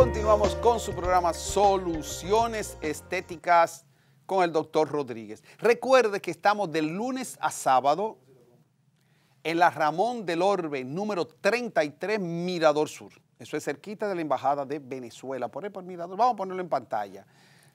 Continuamos con su programa Soluciones Estéticas con el doctor Rodríguez. Recuerde que estamos de lunes a sábado en la Ramón del Orbe, número 33, Mirador Sur. Eso es cerquita de la Embajada de Venezuela. Por ahí por Mirador, vamos a ponerlo en pantalla.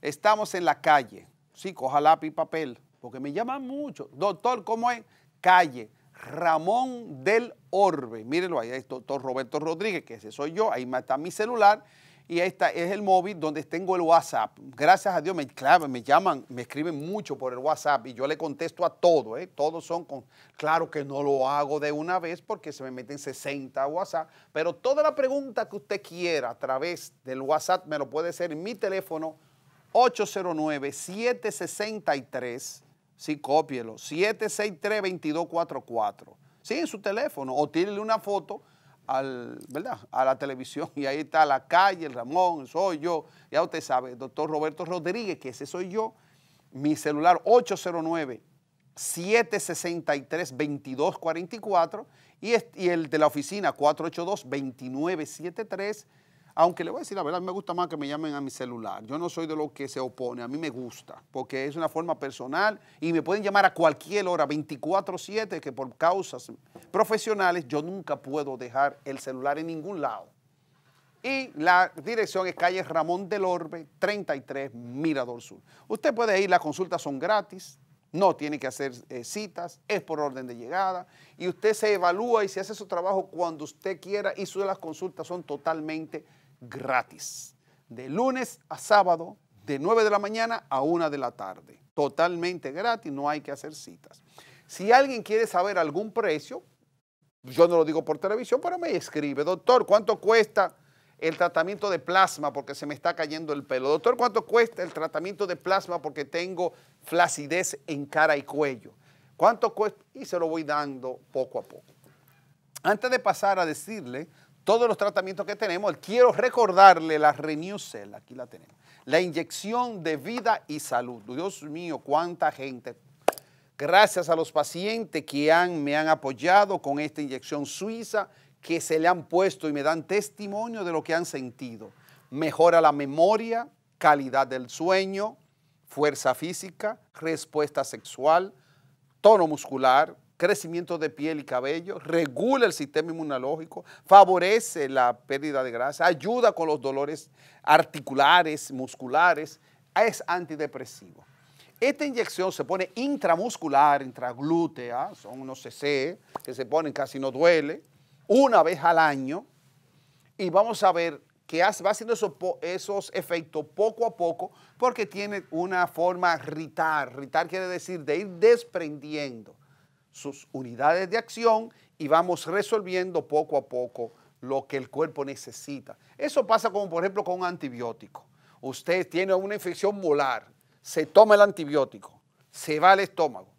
Estamos en la calle. Sí, coja lápiz y papel, porque me llaman mucho. Doctor, ¿cómo es? Calle, Ramón del Orbe. Mírenlo ahí, es doctor Roberto Rodríguez, que ese soy yo. Ahí está mi celular y esta es el móvil donde tengo el WhatsApp. Gracias a Dios me me llaman, me escriben mucho por el WhatsApp y yo le contesto a todo, ¿eh? todos son con, claro que no lo hago de una vez porque se me meten 60 WhatsApp, pero toda la pregunta que usted quiera a través del WhatsApp me lo puede hacer en mi teléfono 809-763, sí, cópielo, 763-2244, sí, en su teléfono, o tírele una foto al, ¿verdad? a la televisión y ahí está la calle, el Ramón, soy yo. Ya usted sabe, doctor Roberto Rodríguez, que ese soy yo, mi celular 809. 763-2244 y, y el de la oficina 482-2973 aunque le voy a decir la verdad, me gusta más que me llamen a mi celular. Yo no soy de los que se opone, a mí me gusta, porque es una forma personal y me pueden llamar a cualquier hora, 24/7, que por causas profesionales yo nunca puedo dejar el celular en ningún lado. Y la dirección es calle Ramón del Orbe, 33 Mirador Sur. Usted puede ir, las consultas son gratis, no tiene que hacer eh, citas, es por orden de llegada y usted se evalúa y se hace su trabajo cuando usted quiera y sus las consultas son totalmente gratis, de lunes a sábado, de 9 de la mañana a 1 de la tarde. Totalmente gratis, no hay que hacer citas. Si alguien quiere saber algún precio, yo no lo digo por televisión, pero me escribe, doctor, ¿cuánto cuesta el tratamiento de plasma porque se me está cayendo el pelo? Doctor, ¿cuánto cuesta el tratamiento de plasma porque tengo flacidez en cara y cuello? ¿Cuánto cuesta? Y se lo voy dando poco a poco. Antes de pasar a decirle todos los tratamientos que tenemos. Quiero recordarle la Cell, aquí la tenemos. La inyección de vida y salud. Dios mío, cuánta gente. Gracias a los pacientes que me han apoyado con esta inyección suiza que se le han puesto y me dan testimonio de lo que han sentido. Mejora la memoria, calidad del sueño, fuerza física, respuesta sexual, tono muscular, crecimiento de piel y cabello, regula el sistema inmunológico, favorece la pérdida de grasa, ayuda con los dolores articulares, musculares, es antidepresivo. Esta inyección se pone intramuscular, intraglútea, son unos CC que se ponen casi no duele, una vez al año y vamos a ver que va haciendo esos, esos efectos poco a poco porque tiene una forma ritar. Ritar quiere decir de ir desprendiendo sus unidades de acción y vamos resolviendo poco a poco lo que el cuerpo necesita. Eso pasa como por ejemplo con un antibiótico. Usted tiene una infección molar, se toma el antibiótico, se va al estómago,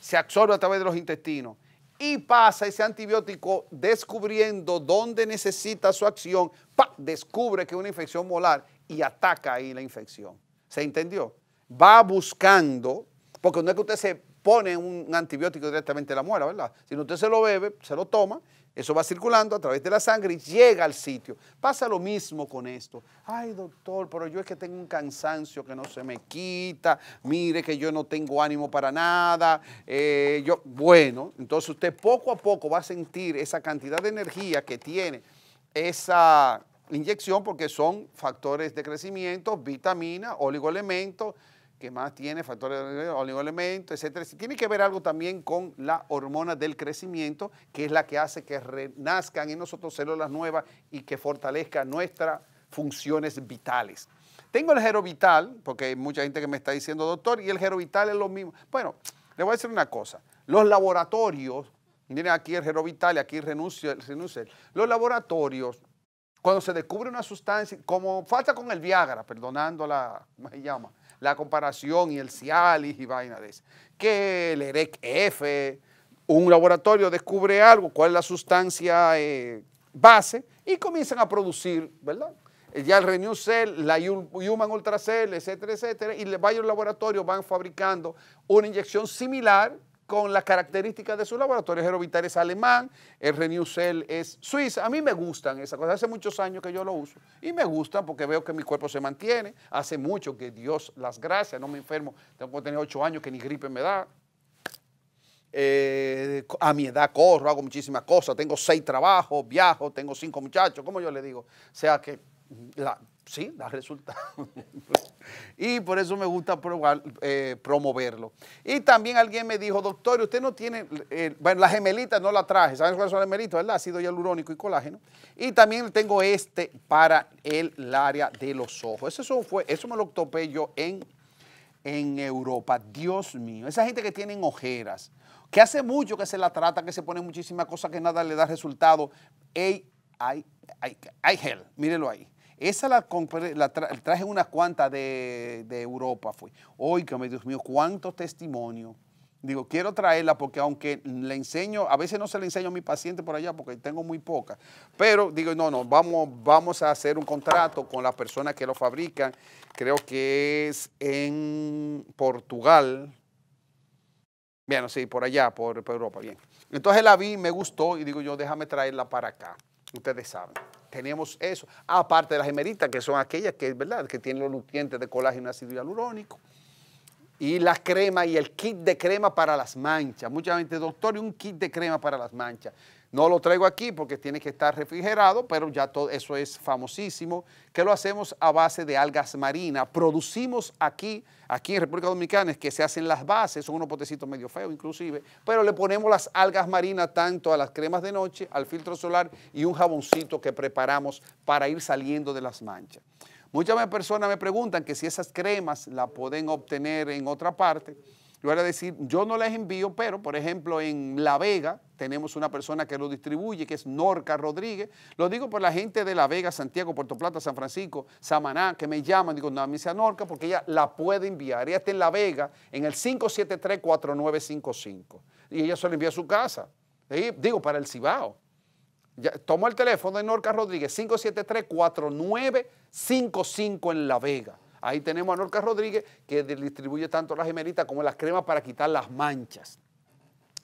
se absorbe a través de los intestinos y pasa ese antibiótico descubriendo dónde necesita su acción, ¡pa! descubre que es una infección molar y ataca ahí la infección. ¿Se entendió? Va buscando, porque no es que usted se pone un antibiótico directamente a la muela, ¿verdad? Si usted se lo bebe, se lo toma, eso va circulando a través de la sangre y llega al sitio. Pasa lo mismo con esto. Ay, doctor, pero yo es que tengo un cansancio que no se me quita. Mire que yo no tengo ánimo para nada. Eh, yo, bueno, entonces usted poco a poco va a sentir esa cantidad de energía que tiene esa inyección porque son factores de crecimiento, vitamina, oligoelementos, que más tiene factores de oligoelementos, etcétera. Tiene que ver algo también con la hormona del crecimiento, que es la que hace que renazcan en nosotros células nuevas y que fortalezca nuestras funciones vitales. Tengo el gerovital, porque hay mucha gente que me está diciendo, doctor, y el gerovital es lo mismo. Bueno, le voy a decir una cosa. Los laboratorios, miren aquí el gerovital y aquí renuncio, renuncio. Los laboratorios cuando se descubre una sustancia, como falta con el Viagra, perdonando la, ¿cómo se llama? la comparación y el Cialis y vaina de eso. Que el EREC-F, un laboratorio descubre algo, cuál es la sustancia eh, base y comienzan a producir, ¿verdad? Eh, ya el Renew Cell, la Human Ultra Cell, etcétera, etcétera, y varios laboratorios van fabricando una inyección similar con las características de su laboratorio. Hero Vital es alemán, el Renew Cell es suiza. A mí me gustan esas cosas. Hace muchos años que yo lo uso y me gustan porque veo que mi cuerpo se mantiene. Hace mucho que Dios las gracias, no me enfermo. Tengo que tener ocho años que ni gripe me da. Eh, a mi edad corro, hago muchísimas cosas, tengo seis trabajos, viajo, tengo cinco muchachos, como yo le digo. O sea que la, sí, da resultado y por eso me gusta eh, promoverlo. Y también alguien me dijo, doctor, usted no tiene, eh, bueno, las gemelitas no la traje, ¿saben cuáles son las gemelitas? El ácido hialurónico y colágeno. Y también tengo este para el área de los ojos. Eso, fue, eso me lo topé yo en, en Europa. Dios mío, esa gente que tiene ojeras, que hace mucho que se la trata, que se pone muchísimas cosas que nada le da resultado. Ey, ay, ay, ay, gel, mírelo ahí. Esa la, traje unas cuantas de, Europa, fue. Hoy, Dios mío, cuántos testimonios. Digo, quiero traerla porque aunque le enseño, a veces no se le enseño a mi paciente por allá porque tengo muy poca, pero digo, no, no, vamos, vamos a hacer un contrato con las persona que lo fabrican, creo que es en Portugal, bueno, sí, por allá, por, por Europa, bien. Entonces la vi, me gustó y digo yo, déjame traerla para acá, ustedes saben tenemos eso. Aparte de las emeritas que son aquellas que, ¿verdad? que tienen los nutrientes de colágeno ácido hialurónico. Y la crema y el kit de crema para las manchas. Mucha gente, doctor, y un kit de crema para las manchas. No lo traigo aquí porque tiene que estar refrigerado, pero ya todo eso es famosísimo, que lo hacemos a base de algas marinas. Producimos aquí, aquí en República Dominicana, es que se hacen las bases, son unos potecitos medio feos inclusive, pero le ponemos las algas marinas tanto a las cremas de noche, al filtro solar y un jaboncito que preparamos para ir saliendo de las manchas. Muchas personas me preguntan que si esas cremas las pueden obtener en otra parte voy a decir, yo no les envío, pero por ejemplo en La Vega tenemos una persona que lo distribuye, que es Norca Rodríguez. Lo digo por la gente de La Vega, Santiago, Puerto Plata, San Francisco, Samaná, que me llaman, digo, no, a mí sea Norca, porque ella la puede enviar. Ella está en La Vega, en el 573-4955. Y ella se lo envía a su casa. Digo, para el Cibao. Ya, tomo el teléfono de Norca Rodríguez, 573-4955 en La Vega. Ahí tenemos a Norca Rodríguez, que distribuye tanto las gemeritas como las cremas para quitar las manchas.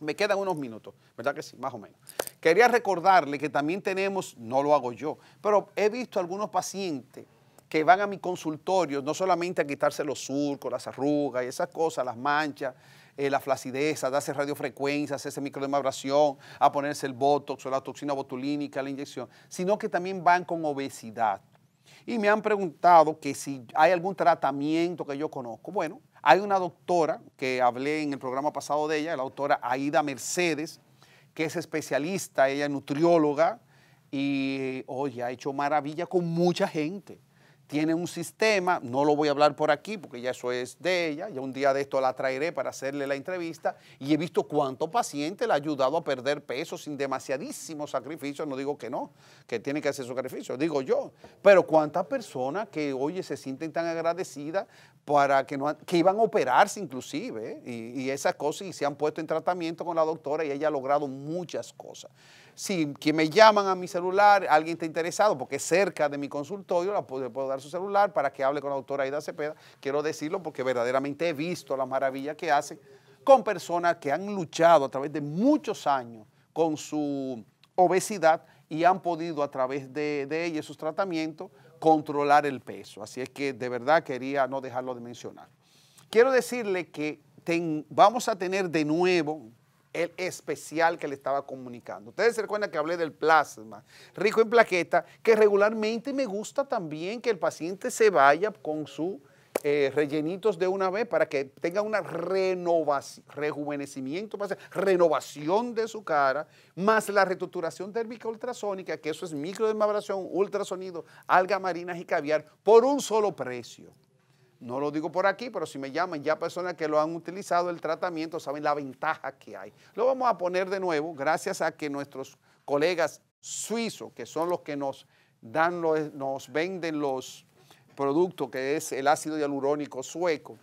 Me quedan unos minutos, ¿verdad que sí? Más o menos. Quería recordarle que también tenemos, no lo hago yo, pero he visto algunos pacientes que van a mi consultorio, no solamente a quitarse los surcos, las arrugas y esas cosas, las manchas, eh, la flacidez, a darse radiofrecuencia, ese hacerse microdemabración, a ponerse el botox o la toxina botulínica, la inyección, sino que también van con obesidad. Y me han preguntado que si hay algún tratamiento que yo conozco. Bueno, hay una doctora que hablé en el programa pasado de ella, la doctora Aida Mercedes, que es especialista, ella es nutrióloga y, oye, ha hecho maravilla con mucha gente tiene un sistema, no lo voy a hablar por aquí porque ya eso es de ella, ya un día de esto la traeré para hacerle la entrevista y he visto cuánto paciente le ha ayudado a perder peso sin demasiadísimo sacrificios. no digo que no, que tiene que hacer sacrificio, digo yo, pero cuántas personas que hoy se sienten tan agradecidas para que, iban a operarse inclusive, y, esas cosas, y se han puesto en tratamiento con la doctora y ella ha logrado muchas cosas. Si que me llaman a mi celular, alguien está interesado, porque cerca de mi consultorio, la puedo, puedo dar su celular para que hable con la doctora Aida Cepeda, quiero decirlo porque verdaderamente he visto la maravilla que hace con personas que han luchado a través de muchos años con su obesidad y han podido a través de, de ella sus tratamientos controlar el peso. Así es que de verdad quería no dejarlo de mencionar. Quiero decirle que vamos a tener de nuevo el especial que le estaba comunicando. Ustedes se recuerdan que hablé del plasma, rico en plaqueta, que regularmente me gusta también que el paciente se vaya con su eh, rellenitos de una vez para que tenga una renovación, rejuvenecimiento, renovación de su cara, más la reestructuración térmica ultrasónica, que eso es microdermabrasión, ultrasonido, alga marinas y caviar, por un solo precio. No lo digo por aquí, pero si me llaman ya personas que lo han utilizado el tratamiento, saben la ventaja que hay. Lo vamos a poner de nuevo, gracias a que nuestros colegas suizos, que son los que nos dan, los, nos venden los producto que es el ácido hialurónico sueco,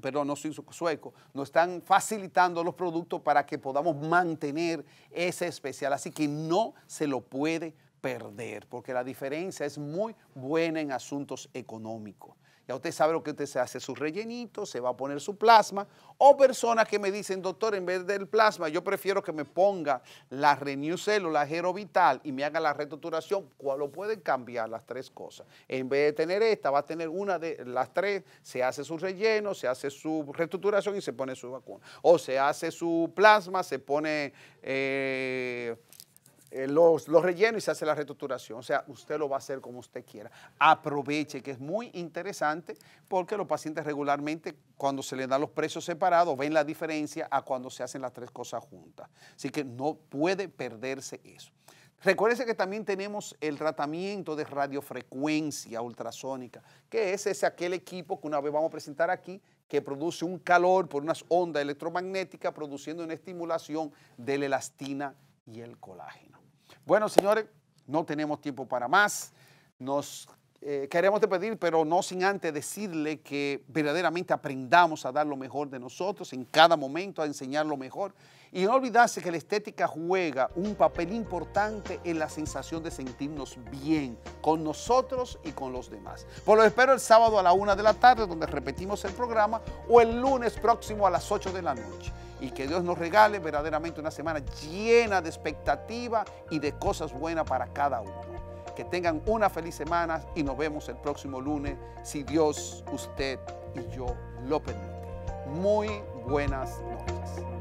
perdón, no sueco, nos están facilitando los productos para que podamos mantener ese especial. Así que no se lo puede perder, porque la diferencia es muy buena en asuntos económicos. Ya usted sabe lo que usted se hace, su rellenito, se va a poner su plasma. O personas que me dicen, doctor, en vez del plasma, yo prefiero que me ponga la Renew la Vital y me haga la reestructuración, Lo pueden cambiar las tres cosas. En vez de tener esta, va a tener una de las tres. Se hace su relleno, se hace su reestructuración y se pone su vacuna. O se hace su plasma, se pone... Eh, eh, los, rellenos y se hace la reestructuración. O sea, usted lo va a hacer como usted quiera. Aproveche, que es muy interesante, porque los pacientes regularmente, cuando se les dan los precios separados, ven la diferencia a cuando se hacen las tres cosas juntas. Así que no puede perderse eso. Recuérdense que también tenemos el tratamiento de radiofrecuencia ultrasónica, que es ese aquel equipo que una vez vamos a presentar aquí, que produce un calor por unas ondas electromagnéticas, produciendo una estimulación de la elastina y el colágeno. Bueno, señores, no tenemos tiempo para más. Nos eh, queremos despedir, pero no sin antes decirle que verdaderamente aprendamos a dar lo mejor de nosotros en cada momento, a enseñar lo mejor. Y no olvidarse que la estética juega un papel importante en la sensación de sentirnos bien con nosotros y con los demás. Por lo espero el sábado a la una de la tarde, donde repetimos el programa, o el lunes próximo a las 8 de la noche y que Dios nos regale verdaderamente una semana llena de expectativa y de cosas buenas para cada uno. Que tengan una feliz semana y nos vemos el próximo lunes, si Dios, usted y yo lo permiten. Muy buenas noches.